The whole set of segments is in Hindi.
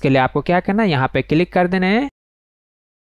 इसके लिए आपको क्या करना है यहाँ पे क्लिक कर देना है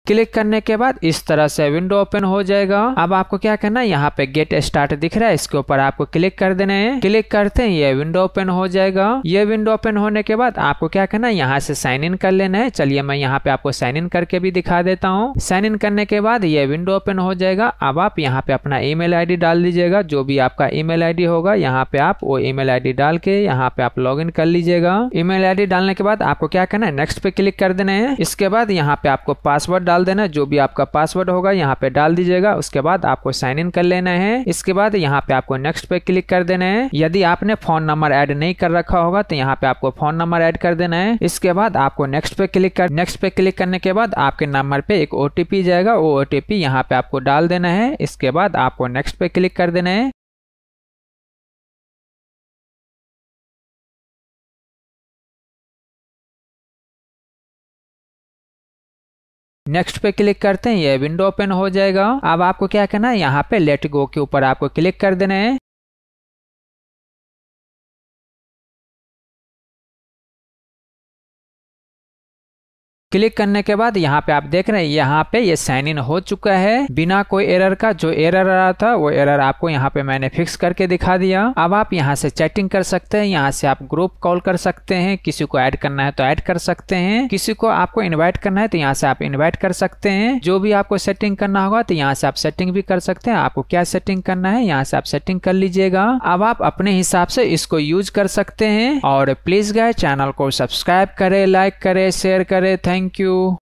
क्लिक करने के बाद इस तरह से विंडो ओपन हो जाएगा अब आपको क्या करना है यहाँ पे गेट स्टार्ट दिख रहा है इसके ऊपर आपको क्लिक कर देना है क्लिक करते ही ये विंडो ओपन हो जाएगा ये विंडो ओपन होने के बाद आपको क्या करना है यहाँ से साइन इन कर लेना है चलिए मैं यहाँ पे आपको साइन इन करके भी दिखा देता हूँ साइन इन करने के बाद ये विंडो ओपन हो जाएगा अब आप यहाँ पे अपना ई मेल डाल दीजिएगा जो भी आपका ई मेल होगा यहाँ पे आप वो ई मेल डाल के यहाँ पे आप लॉग कर लीजिएगा ईमेल मेल डालने के बाद आपको क्या करना है नेक्स्ट पे क्लिक कर देना है इसके बाद यहाँ पे आपको पासवर्ड डाल डाल देना जो भी आपका पासवर्ड होगा यहाँ पे डाल दीजिएगा उसके बाद आपको साइन इन कर लेना है इसके बाद यहाँ पे आपको नेक्स्ट पे क्लिक कर देना है यदि आपने फोन नंबर एड नहीं कर रखा होगा तो यहाँ पे आपको फोन नंबर एड कर देना है इसके बाद आपको नेक्स्ट पे क्लिक कर नेक्स्ट पे क्लिक करने के बाद आपके नंबर पे एक ओटीपी जाएगा वो ओटीपी यहाँ पे आपको डाल देना है इसके बाद आपको नेक्स्ट पे क्लिक कर देना है नेक्स्ट पे क्लिक करते हैं ये विंडो ओपन हो जाएगा अब आपको क्या करना है यहाँ पे लेट गो के ऊपर आपको क्लिक कर देना है क्लिक करने के बाद यहाँ पे आप देख रहे हैं यहाँ पे ये साइन इन हो चुका है बिना कोई एरर का जो एरर आ रहा था वो एरर आपको यहाँ पे मैंने फिक्स करके दिखा दिया अब आप यहाँ से चैटिंग कर सकते हैं यहाँ से आप ग्रुप कॉल कर सकते हैं किसी को ऐड करना है तो ऐड कर सकते हैं किसी को आपको इन्वाइट करना है तो यहाँ से आप इन्वाइट कर सकते हैं जो भी आपको सेटिंग करना होगा तो यहाँ से आप सेटिंग भी कर सकते हैं आपको क्या सेटिंग करना है यहाँ से आप सेटिंग कर लीजिएगा अब आप अपने हिसाब से इसको यूज कर सकते हैं और प्लीज गए चैनल को सब्सक्राइब करे लाइक करे शेयर करे थैंक Thank you.